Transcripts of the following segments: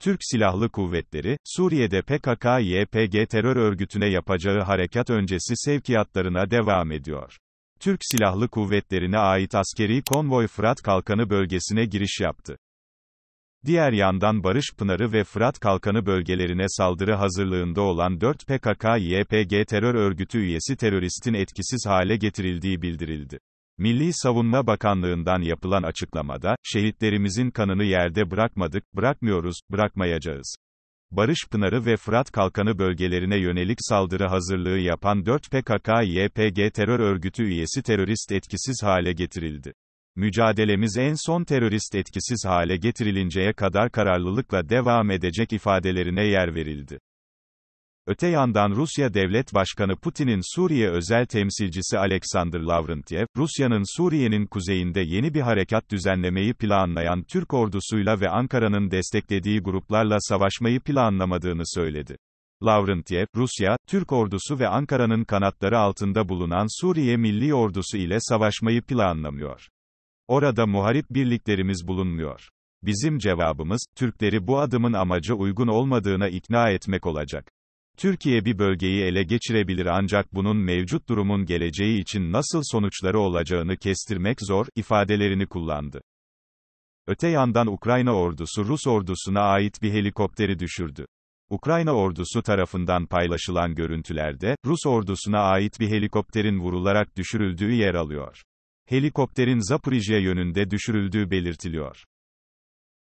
Türk Silahlı Kuvvetleri, Suriye'de PKK-YPG terör örgütüne yapacağı harekat öncesi sevkiyatlarına devam ediyor. Türk Silahlı Kuvvetleri'ne ait askeri konvoy Fırat Kalkanı bölgesine giriş yaptı. Diğer yandan Barış Pınarı ve Fırat Kalkanı bölgelerine saldırı hazırlığında olan 4 PKK-YPG terör örgütü üyesi teröristin etkisiz hale getirildiği bildirildi. Milli Savunma Bakanlığı'ndan yapılan açıklamada, şehitlerimizin kanını yerde bırakmadık, bırakmıyoruz, bırakmayacağız. Barış Pınarı ve Fırat Kalkanı bölgelerine yönelik saldırı hazırlığı yapan 4 PKK-YPG terör örgütü üyesi terörist etkisiz hale getirildi. Mücadelemiz en son terörist etkisiz hale getirilinceye kadar kararlılıkla devam edecek ifadelerine yer verildi. Öte yandan Rusya Devlet Başkanı Putin'in Suriye özel temsilcisi Alexander Lavrentiev, Rusya'nın Suriye'nin kuzeyinde yeni bir harekat düzenlemeyi planlayan Türk ordusuyla ve Ankara'nın desteklediği gruplarla savaşmayı planlamadığını söyledi. Lavrentiev, Rusya, Türk ordusu ve Ankara'nın kanatları altında bulunan Suriye Milli Ordusu ile savaşmayı planlamıyor. Orada muharip birliklerimiz bulunmuyor. Bizim cevabımız, Türkleri bu adımın amaca uygun olmadığına ikna etmek olacak. Türkiye bir bölgeyi ele geçirebilir ancak bunun mevcut durumun geleceği için nasıl sonuçları olacağını kestirmek zor, ifadelerini kullandı. Öte yandan Ukrayna ordusu Rus ordusuna ait bir helikopteri düşürdü. Ukrayna ordusu tarafından paylaşılan görüntülerde, Rus ordusuna ait bir helikopterin vurularak düşürüldüğü yer alıyor. Helikopterin Zaporijye yönünde düşürüldüğü belirtiliyor.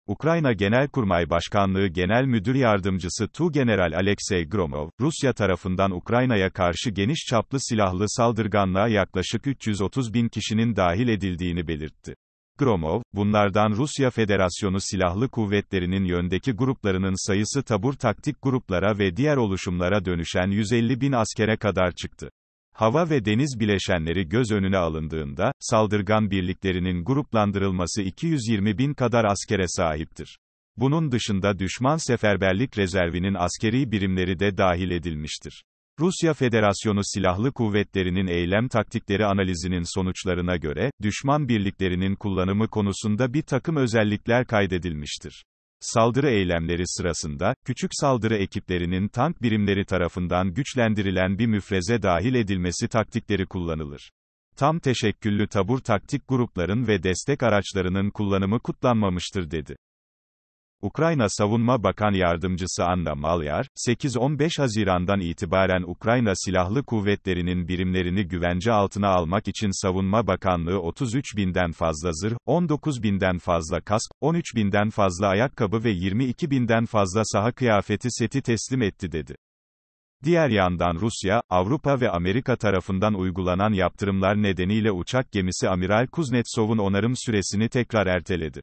Ukrayna Genelkurmay Başkanlığı Genel Müdür Yardımcısı Tu General Alexey Gromov, Rusya tarafından Ukrayna'ya karşı geniş çaplı silahlı saldırganlığa yaklaşık 330 bin kişinin dahil edildiğini belirtti. Gromov, bunlardan Rusya Federasyonu Silahlı Kuvvetleri'nin yöndeki gruplarının sayısı tabur taktik gruplara ve diğer oluşumlara dönüşen 150 bin askere kadar çıktı hava ve deniz bileşenleri göz önüne alındığında, saldırgan birliklerinin gruplandırılması 220 bin kadar askere sahiptir. Bunun dışında düşman seferberlik rezervinin askeri birimleri de dahil edilmiştir. Rusya Federasyonu Silahlı Kuvvetleri'nin eylem taktikleri analizinin sonuçlarına göre, düşman birliklerinin kullanımı konusunda bir takım özellikler kaydedilmiştir. Saldırı eylemleri sırasında, küçük saldırı ekiplerinin tank birimleri tarafından güçlendirilen bir müfreze dahil edilmesi taktikleri kullanılır. Tam teşekküllü tabur taktik grupların ve destek araçlarının kullanımı kutlanmamıştır dedi. Ukrayna Savunma Bakan Yardımcısı Anna Malyar, 8-15 Haziran'dan itibaren Ukrayna Silahlı Kuvvetleri'nin birimlerini güvence altına almak için Savunma Bakanlığı 33 binden fazla zırh, 19 binden fazla kask, 13 binden fazla ayakkabı ve 22 binden fazla saha kıyafeti seti teslim etti dedi. Diğer yandan Rusya, Avrupa ve Amerika tarafından uygulanan yaptırımlar nedeniyle uçak gemisi Amiral Kuznetsov'un onarım süresini tekrar erteledi.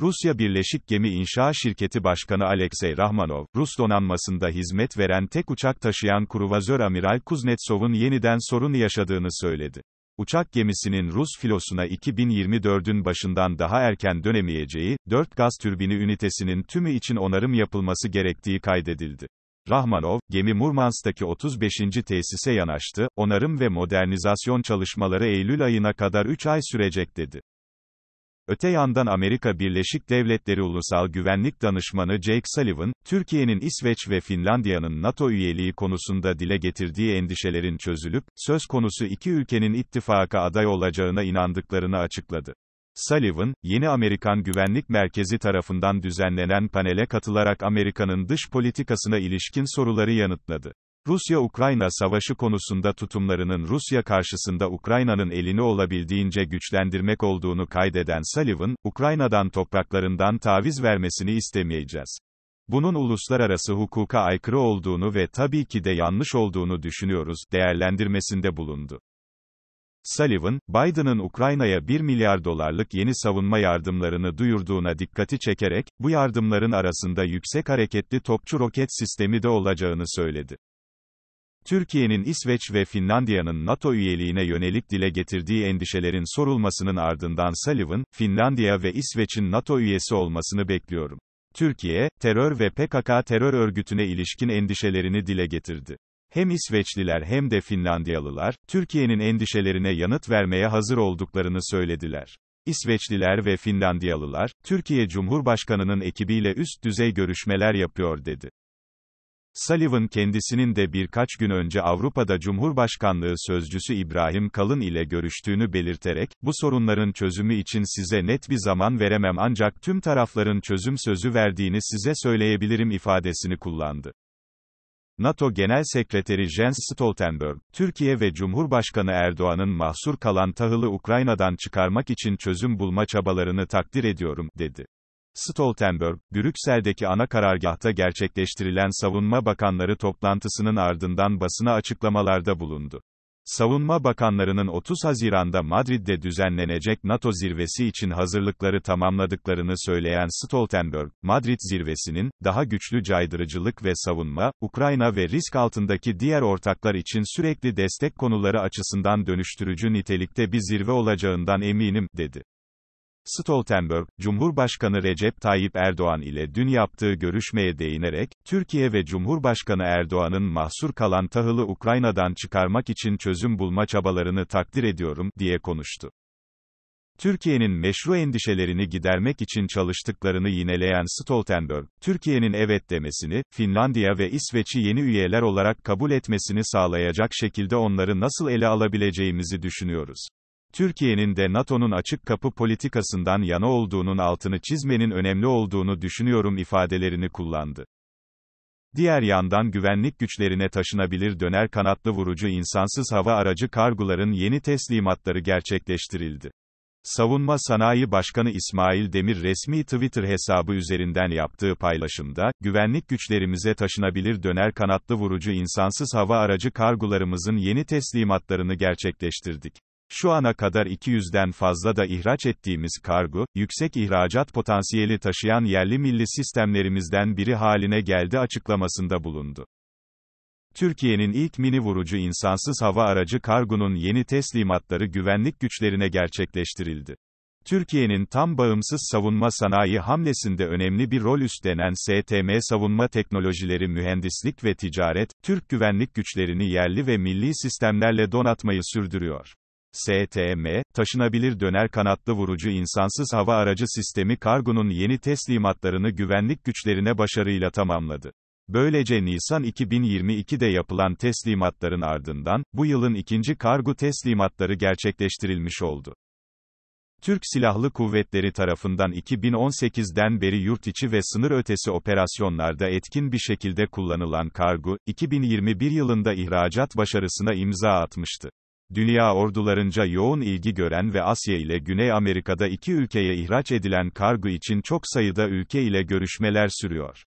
Rusya Birleşik Gemi İnşa Şirketi Başkanı Alexey Rahmanov, Rus donanmasında hizmet veren tek uçak taşıyan Kruvazör Amiral Kuznetsov'un yeniden sorun yaşadığını söyledi. Uçak gemisinin Rus filosuna 2024'ün başından daha erken dönemeyeceği, 4 gaz türbini ünitesinin tümü için onarım yapılması gerektiği kaydedildi. Rahmanov, gemi Murmansk'taki 35. tesise yanaştı, onarım ve modernizasyon çalışmaları Eylül ayına kadar 3 ay sürecek dedi. Öte yandan Amerika Birleşik Devletleri Ulusal Güvenlik Danışmanı Jake Sullivan, Türkiye'nin İsveç ve Finlandiya'nın NATO üyeliği konusunda dile getirdiği endişelerin çözülüp, söz konusu iki ülkenin ittifaka aday olacağına inandıklarını açıkladı. Sullivan, yeni Amerikan Güvenlik Merkezi tarafından düzenlenen panele katılarak Amerika'nın dış politikasına ilişkin soruları yanıtladı. Rusya-Ukrayna savaşı konusunda tutumlarının Rusya karşısında Ukrayna'nın elini olabildiğince güçlendirmek olduğunu kaydeden Sullivan, Ukrayna'dan topraklarından taviz vermesini istemeyeceğiz. Bunun uluslararası hukuka aykırı olduğunu ve tabii ki de yanlış olduğunu düşünüyoruz, değerlendirmesinde bulundu. Sullivan, Biden'ın Ukrayna'ya 1 milyar dolarlık yeni savunma yardımlarını duyurduğuna dikkati çekerek, bu yardımların arasında yüksek hareketli topçu roket sistemi de olacağını söyledi. Türkiye'nin İsveç ve Finlandiya'nın NATO üyeliğine yönelik dile getirdiği endişelerin sorulmasının ardından Sullivan, Finlandiya ve İsveç'in NATO üyesi olmasını bekliyorum. Türkiye, terör ve PKK terör örgütüne ilişkin endişelerini dile getirdi. Hem İsveçliler hem de Finlandiyalılar, Türkiye'nin endişelerine yanıt vermeye hazır olduklarını söylediler. İsveçliler ve Finlandiyalılar, Türkiye Cumhurbaşkanı'nın ekibiyle üst düzey görüşmeler yapıyor dedi. Sullivan kendisinin de birkaç gün önce Avrupa'da Cumhurbaşkanlığı sözcüsü İbrahim Kalın ile görüştüğünü belirterek, bu sorunların çözümü için size net bir zaman veremem ancak tüm tarafların çözüm sözü verdiğini size söyleyebilirim ifadesini kullandı. NATO Genel Sekreteri Jens Stoltenberg, Türkiye ve Cumhurbaşkanı Erdoğan'ın mahsur kalan tahılı Ukrayna'dan çıkarmak için çözüm bulma çabalarını takdir ediyorum, dedi. Stoltenberg, Brüksel'deki ana karargahta gerçekleştirilen Savunma Bakanları toplantısının ardından basına açıklamalarda bulundu. Savunma Bakanlarının 30 Haziran'da Madrid'de düzenlenecek NATO zirvesi için hazırlıkları tamamladıklarını söyleyen Stoltenberg, Madrid zirvesinin, daha güçlü caydırıcılık ve savunma, Ukrayna ve risk altındaki diğer ortaklar için sürekli destek konuları açısından dönüştürücü nitelikte bir zirve olacağından eminim, dedi. Stoltenberg, Cumhurbaşkanı Recep Tayyip Erdoğan ile dün yaptığı görüşmeye değinerek, Türkiye ve Cumhurbaşkanı Erdoğan'ın mahsur kalan tahılı Ukrayna'dan çıkarmak için çözüm bulma çabalarını takdir ediyorum, diye konuştu. Türkiye'nin meşru endişelerini gidermek için çalıştıklarını yineleyen Stoltenberg, Türkiye'nin evet demesini, Finlandiya ve İsveç'i yeni üyeler olarak kabul etmesini sağlayacak şekilde onları nasıl ele alabileceğimizi düşünüyoruz. Türkiye'nin de NATO'nun açık kapı politikasından yana olduğunun altını çizmenin önemli olduğunu düşünüyorum ifadelerini kullandı. Diğer yandan güvenlik güçlerine taşınabilir döner kanatlı vurucu insansız hava aracı karguların yeni teslimatları gerçekleştirildi. Savunma Sanayi Başkanı İsmail Demir resmi Twitter hesabı üzerinden yaptığı paylaşımda, güvenlik güçlerimize taşınabilir döner kanatlı vurucu insansız hava aracı kargularımızın yeni teslimatlarını gerçekleştirdik. Şu ana kadar 200'den fazla da ihraç ettiğimiz kargo, yüksek ihracat potansiyeli taşıyan yerli milli sistemlerimizden biri haline geldi açıklamasında bulundu. Türkiye'nin ilk mini vurucu insansız hava aracı kargunun yeni teslimatları güvenlik güçlerine gerçekleştirildi. Türkiye'nin tam bağımsız savunma sanayi hamlesinde önemli bir rol üstlenen STM Savunma Teknolojileri Mühendislik ve Ticaret, Türk güvenlik güçlerini yerli ve milli sistemlerle donatmayı sürdürüyor. STM, taşınabilir döner kanatlı vurucu insansız hava aracı sistemi kargunun yeni teslimatlarını güvenlik güçlerine başarıyla tamamladı. Böylece Nisan 2022'de yapılan teslimatların ardından, bu yılın ikinci kargo teslimatları gerçekleştirilmiş oldu. Türk Silahlı Kuvvetleri tarafından 2018'den beri yurt içi ve sınır ötesi operasyonlarda etkin bir şekilde kullanılan kargo, 2021 yılında ihracat başarısına imza atmıştı. Dünya ordularınca yoğun ilgi gören ve Asya ile Güney Amerika'da iki ülkeye ihraç edilen kargo için çok sayıda ülke ile görüşmeler sürüyor.